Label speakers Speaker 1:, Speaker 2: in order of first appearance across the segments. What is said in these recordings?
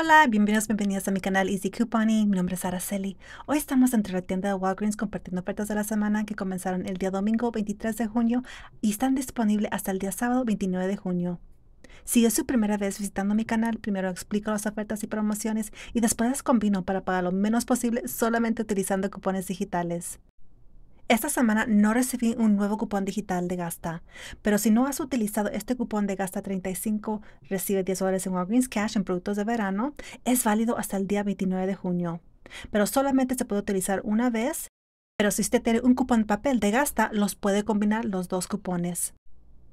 Speaker 1: Hola, bienvenidos, bienvenidas a mi canal Easy Couponing. Mi nombre es Araceli. Hoy estamos entre la tienda de Walgreens compartiendo ofertas de la semana que comenzaron el día domingo 23 de junio y están disponibles hasta el día sábado 29 de junio. Si es su primera vez visitando mi canal, primero explico las ofertas y promociones y después las combino para pagar lo menos posible solamente utilizando cupones digitales. Esta semana no recibí un nuevo cupón digital de Gasta, pero si no has utilizado este cupón de Gasta 35, recibe 10 dólares en Walgreens Cash en productos de verano, es válido hasta el día 29 de junio, pero solamente se puede utilizar una vez, pero si usted tiene un cupón de papel de Gasta, los puede combinar los dos cupones.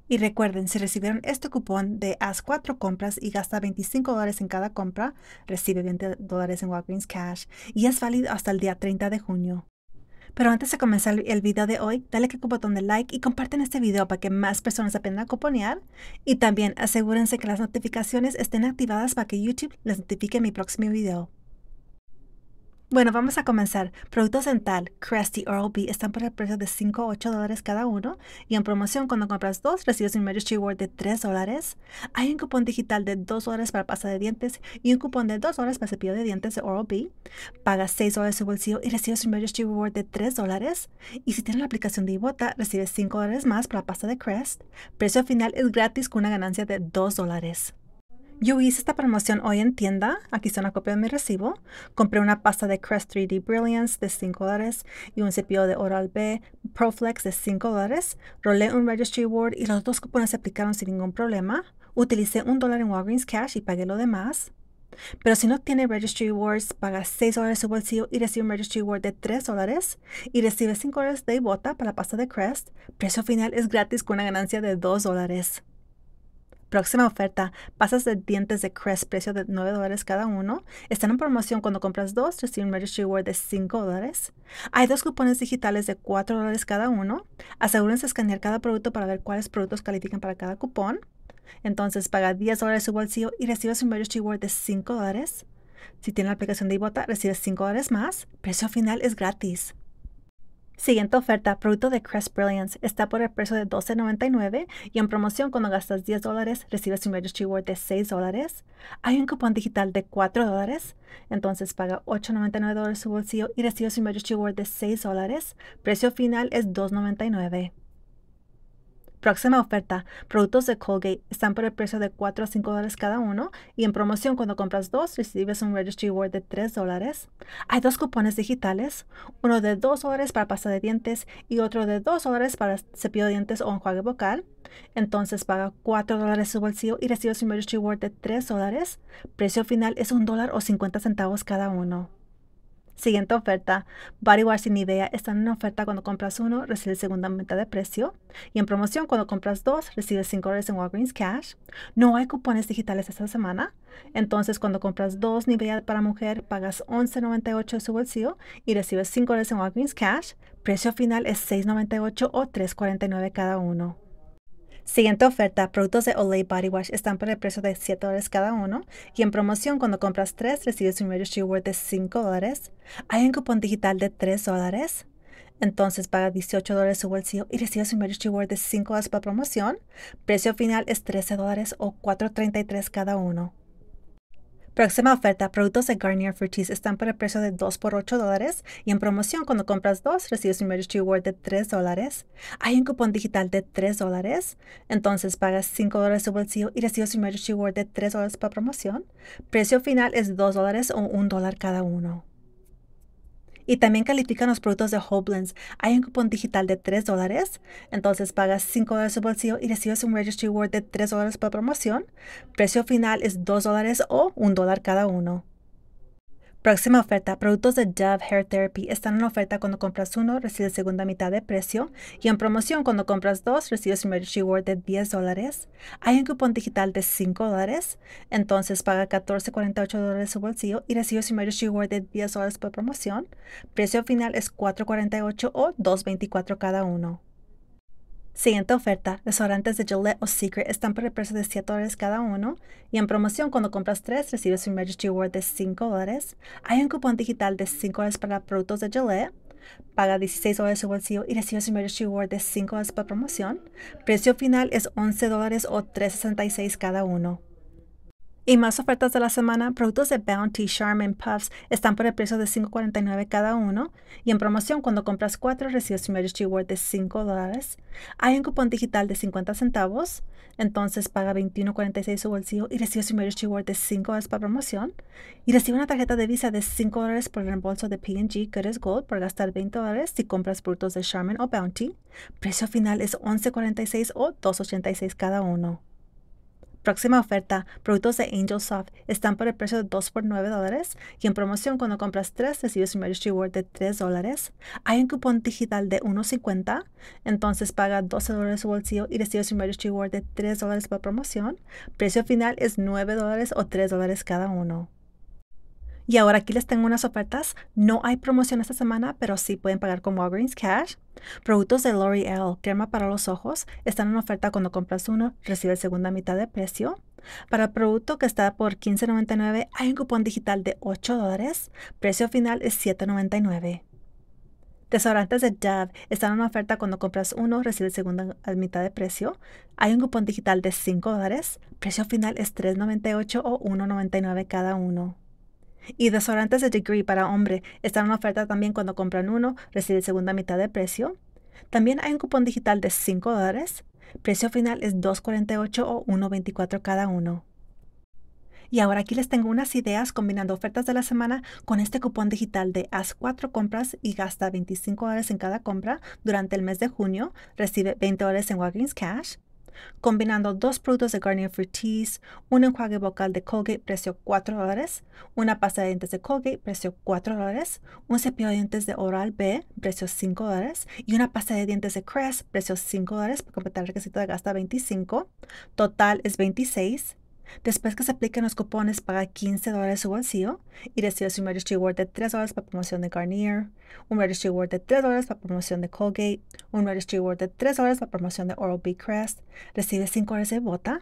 Speaker 1: Y recuerden, si recibieron este cupón de haz 4 compras y gasta 25 dólares en cada compra, recibe 20 dólares en Walgreens Cash y es válido hasta el día 30 de junio. Pero antes de comenzar el video de hoy, dale click al botón de like y comparten este video para que más personas aprendan a componear. Y también asegúrense que las notificaciones estén activadas para que YouTube les notifique mi próximo video. Bueno, vamos a comenzar. Productos dental Crest y Oral-B están por el precio de 5 8 dólares cada uno y en promoción cuando compras dos recibes un Registry Reward de 3 dólares. Hay un cupón digital de 2 dólares para pasta de dientes y un cupón de 2 dólares para cepillo de dientes de Oral-B. Pagas 6 dólares su bolsillo y recibes un Registry Reward de 3 dólares. Y si tienes la aplicación de Ibota, recibes 5 dólares más para la pasta de Crest. Precio final es gratis con una ganancia de 2 dólares. Yo hice esta promoción hoy en tienda. Aquí está una copia de mi recibo. Compré una pasta de Crest 3D Brilliance de 5 dólares y un cepillo de Oral B Proflex de 5 dólares. Rolé un Registry Award y los dos cupones se aplicaron sin ningún problema. Utilicé un dólar en Walgreens Cash y pagué lo demás. Pero si no tiene Registry Awards, paga 6 dólares su bolsillo y recibe un Registry Award de 3 dólares y recibe 5 dólares de bota para la pasta de Crest. Precio final es gratis con una ganancia de 2 dólares. Próxima oferta, pasas de dientes de Crest, precio de 9 dólares cada uno. Están en promoción cuando compras dos, recibes un registry Reward de 5 dólares. Hay dos cupones digitales de 4 dólares cada uno. Asegúrense de escanear cada producto para ver cuáles productos califican para cada cupón. Entonces paga 10 dólares su bolsillo y recibes un registry Reward de 5 dólares. Si tiene la aplicación de Ibota, recibes 5 dólares más. Precio final es gratis. Siguiente oferta, producto de Crest Brilliance, está por el precio de $12.99 y en promoción cuando gastas $10 recibes un Registry Award de $6. Hay un cupón digital de $4, entonces paga $8.99 su bolsillo y recibes un Registry Award de $6. Precio final es $2.99. Próxima oferta. Productos de Colgate están por el precio de 4 a 5 dólares cada uno y en promoción cuando compras dos recibes un Registry Award de 3 dólares. Hay dos cupones digitales, uno de 2 dólares para pasta de dientes y otro de 2 dólares para cepillo de dientes o enjuague vocal. Entonces paga 4 dólares su bolsillo y recibes un Registry Award de 3 dólares. Precio final es $1 dólar o 50 centavos cada uno. Siguiente oferta. Body Wars y Nivea están en oferta cuando compras uno, recibes segunda mitad de precio. Y en promoción, cuando compras dos, recibes 5 dólares en Walgreens Cash. No hay cupones digitales esta semana. Entonces, cuando compras dos Nivea para mujer, pagas $11.98 de su bolsillo y recibes 5 dólares en Walgreens Cash. Precio final es $6.98 o $3.49 cada uno. Siguiente oferta, productos de Olay Body Wash están por el precio de 7 cada uno y en promoción cuando compras 3 recibes un registry de 5 Hay un cupón digital de 3 Entonces paga 18 su bolsillo y recibes un registry de 5 dólares para promoción. Precio final es 13 o 4.33 cada uno. Próxima oferta. Productos de Garnier Fructis están por el precio de 2 por 8 dólares y en promoción cuando compras dos recibes un Registry Award de 3 dólares. Hay un cupón digital de 3 dólares, entonces pagas 5 dólares de bolsillo y recibes un Registry Award de 3 dólares para promoción. Precio final es 2 dólares o 1 dólar cada uno. Y también califican los productos de Whole Hay un cupón digital de 3 dólares, entonces pagas 5 dólares su bolsillo y recibes un Registry Award de 3 dólares por promoción. Precio final es 2 dólares o 1 dólar cada uno. Próxima oferta. Productos de Dove Hair Therapy están en oferta cuando compras uno, recibes segunda mitad de precio. Y en promoción, cuando compras dos, recibes un reward de 10 dólares. Hay un cupón digital de 5 dólares. Entonces paga 14.48 dólares su bolsillo y recibes un reward de 10 dólares por promoción. Precio final es 4.48 o 2.24 cada uno. Siguiente oferta. restaurantes de Gillette o Secret están por el precio de 7 dólares cada uno. Y en promoción, cuando compras 3, recibes un Registry Award de 5 dólares. Hay un cupón digital de 5 dólares para productos de Gillette. Paga 16 dólares su bolsillo y recibes un Registry Award de 5 dólares por promoción. Precio final es 11 dólares o 3.66 cada uno. Y más ofertas de la semana, productos de Bounty, Charmin, Puffs están por el precio de $5.49 cada uno. Y en promoción, cuando compras cuatro, recibes un Merit worth de $5. Hay un cupón digital de 50 centavos, entonces paga $21.46 su bolsillo y recibes un Merit worth de $5 para promoción. Y recibe una tarjeta de Visa de $5 por reembolso de P&G Goodest Gold por gastar $20 si compras productos de Charmin o Bounty. Precio final es $11.46 o $2.86 cada uno. Próxima oferta. Productos de Angel Soft están por el precio de 2 por 9 dólares y en promoción cuando compras 3 recibes un Registry Reward de 3 dólares. Hay un cupón digital de 1.50, entonces paga 12 dólares su bolsillo y recibes un Registry de 3 dólares por promoción. Precio final es 9 dólares o 3 dólares cada uno. Y ahora aquí les tengo unas ofertas. No hay promoción esta semana, pero sí pueden pagar con Walgreens Cash. Productos de L'Oreal, crema para los ojos, están en oferta cuando compras uno, recibes segunda mitad de precio. Para el producto que está por $15.99 hay un cupón digital de $8 dólares. Precio final es $7.99. Tesorantes de Dove están en oferta cuando compras uno, recibes segunda mitad de precio. Hay un cupón digital de $5 dólares. Precio final es $3.98 o $1.99 cada uno. Y desodorantes de Degree para hombre están en oferta también cuando compran uno, recibe segunda mitad de precio. También hay un cupón digital de 5 dólares. Precio final es 2.48 o 1.24 cada uno. Y ahora aquí les tengo unas ideas combinando ofertas de la semana con este cupón digital de haz 4 compras y gasta 25 dólares en cada compra durante el mes de junio. Recibe 20 dólares en Walgreens Cash combinando dos productos de Garnier Fructis, un enjuague vocal de Colgate precio 4 dólares, una pasta de dientes de Colgate precio 4 dólares, un cepillo de dientes de Oral B precio 5 dólares y una pasta de dientes de Crest precio 5 dólares para completar el requisito de gasta 25. Total es 26 Después que se apliquen los cupones, paga 15 dólares su bolsillo y recibes un Registry Award de 3 dólares para promoción de Garnier, un Registry Award de 3 dólares para promoción de Colgate, un Registry Award de 3 dólares para promoción de Oral-B Crest, recibes 5 dólares de bota.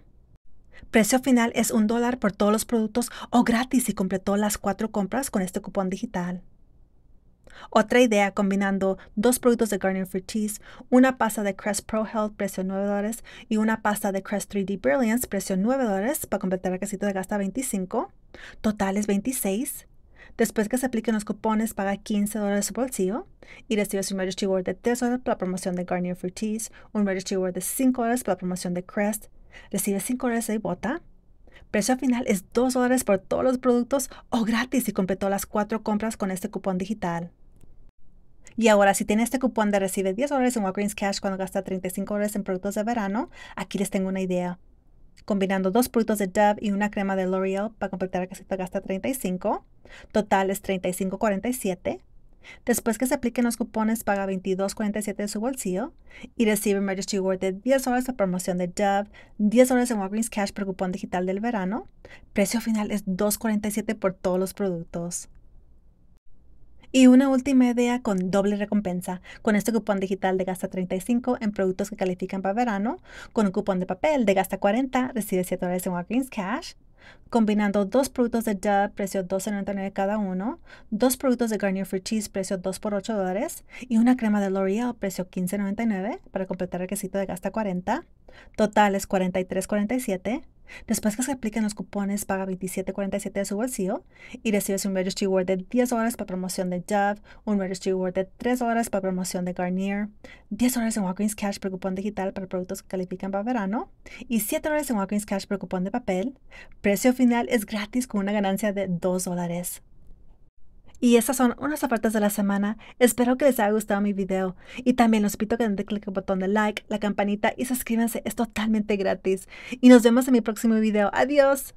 Speaker 1: Precio final es $1 dólar por todos los productos o gratis si completó las 4 compras con este cupón digital. Otra idea combinando dos productos de Garnier Fructis, una pasta de Crest Pro Health, precio 9 dólares, y una pasta de Crest 3D Brilliance, precio 9 dólares, para completar el casito de gasta 25, Total es 26. Después que se apliquen los cupones, paga 15 dólares su bolsillo y recibes un Registry de 3 dólares para la promoción de Garnier Fructis, un Registry de 5 dólares para la promoción de Crest, recibes 5 dólares de bota. Precio final es 2 dólares por todos los productos o gratis si completó las cuatro compras con este cupón digital. Y ahora, si tiene este cupón de recibe 10 dólares en Walgreens Cash cuando gasta 35 dólares en productos de verano, aquí les tengo una idea. Combinando dos productos de Dove y una crema de L'Oreal para completar que se gasta 35, total es 35.47. Después que se apliquen los cupones, paga 22.47 de su bolsillo y recibe un Registry Award de 10 horas de promoción de Dove, 10 horas en Walgreens Cash por cupón digital del verano. Precio final es 2.47 por todos los productos. Y una última idea con doble recompensa, con este cupón digital de Gasta 35 en productos que califican para verano, con un cupón de papel de Gasta 40 recibe 7 dólares en Walgreens Cash, combinando dos productos de Dove, precio 12.99 cada uno, dos productos de Garnier free Cheese, precio 2 por 8 dólares, y una crema de L'Oreal, precio 15.99 para completar el requisito de gasta 40. Total es 43.47. Después que se apliquen los cupones, paga $27.47 de su bolsillo y recibes un Registry Award de $10 horas para promoción de Dove, un Registry Award de $3 horas para promoción de Garnier, $10 horas en Walgreens Cash por cupón digital para productos que califican para verano y $7 horas en Walgreens Cash por cupón de papel. Precio final es gratis con una ganancia de $2. Y esas son unas ofertas de la semana. Espero que les haya gustado mi video. Y también los pido que den click al botón de like, la campanita y suscríbanse. Es totalmente gratis. Y nos vemos en mi próximo video. Adiós.